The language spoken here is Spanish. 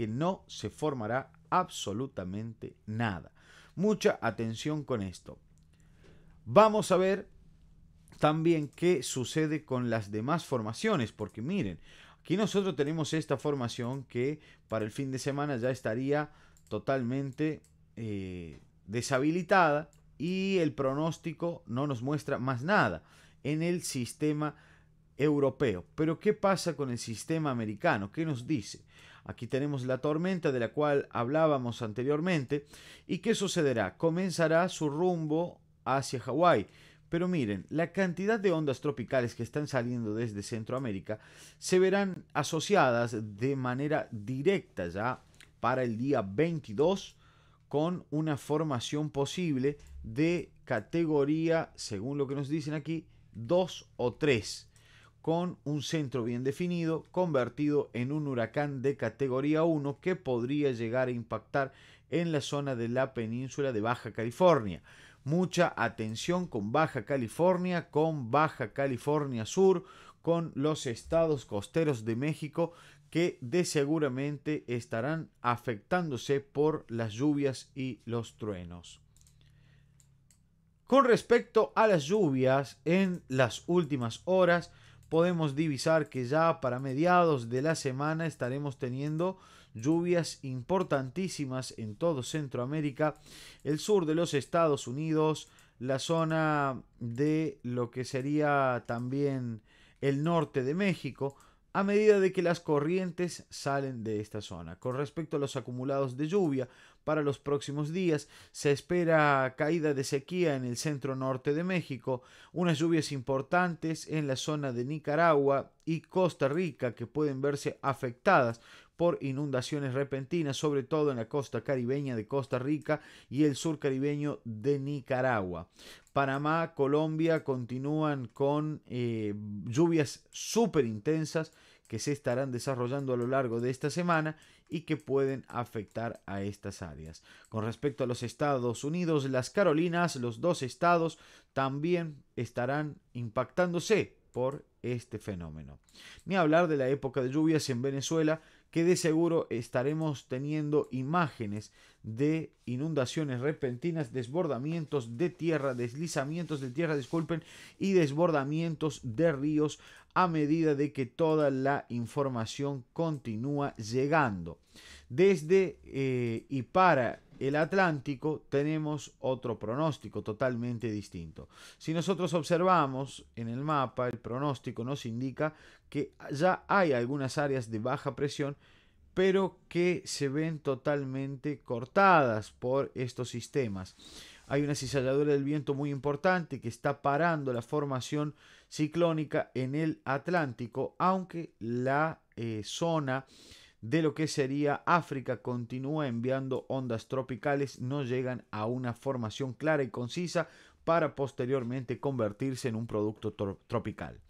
que no se formará absolutamente nada. Mucha atención con esto. Vamos a ver también qué sucede con las demás formaciones, porque miren, aquí nosotros tenemos esta formación que para el fin de semana ya estaría totalmente eh, deshabilitada y el pronóstico no nos muestra más nada en el sistema europeo. Pero ¿qué pasa con el sistema americano? ¿Qué nos dice? Aquí tenemos la tormenta de la cual hablábamos anteriormente. ¿Y qué sucederá? Comenzará su rumbo hacia Hawái. Pero miren, la cantidad de ondas tropicales que están saliendo desde Centroamérica se verán asociadas de manera directa ya para el día 22 con una formación posible de categoría, según lo que nos dicen aquí, 2 o 3 con un centro bien definido, convertido en un huracán de categoría 1 que podría llegar a impactar en la zona de la península de Baja California. Mucha atención con Baja California, con Baja California Sur, con los estados costeros de México que de seguramente estarán afectándose por las lluvias y los truenos. Con respecto a las lluvias, en las últimas horas, podemos divisar que ya para mediados de la semana estaremos teniendo lluvias importantísimas en todo Centroamérica, el sur de los Estados Unidos, la zona de lo que sería también el norte de México, a medida de que las corrientes salen de esta zona. Con respecto a los acumulados de lluvia para los próximos días, se espera caída de sequía en el centro norte de México, unas lluvias importantes en la zona de Nicaragua y Costa Rica que pueden verse afectadas por inundaciones repentinas, sobre todo en la costa caribeña de Costa Rica y el sur caribeño de Nicaragua. Panamá, Colombia continúan con eh, lluvias súper intensas que se estarán desarrollando a lo largo de esta semana y que pueden afectar a estas áreas. Con respecto a los Estados Unidos, las Carolinas, los dos estados también estarán impactándose por este fenómeno. Ni hablar de la época de lluvias en Venezuela, que de seguro estaremos teniendo imágenes de inundaciones repentinas, desbordamientos de tierra, deslizamientos de tierra, disculpen, y desbordamientos de ríos a medida de que toda la información continúa llegando. Desde eh, y para el Atlántico tenemos otro pronóstico totalmente distinto. Si nosotros observamos en el mapa, el pronóstico nos indica que ya hay algunas áreas de baja presión, pero que se ven totalmente cortadas por estos sistemas. Hay una cizalladura del viento muy importante que está parando la formación ciclónica en el Atlántico, aunque la eh, zona de lo que sería África continúa enviando ondas tropicales, no llegan a una formación clara y concisa para posteriormente convertirse en un producto tropical.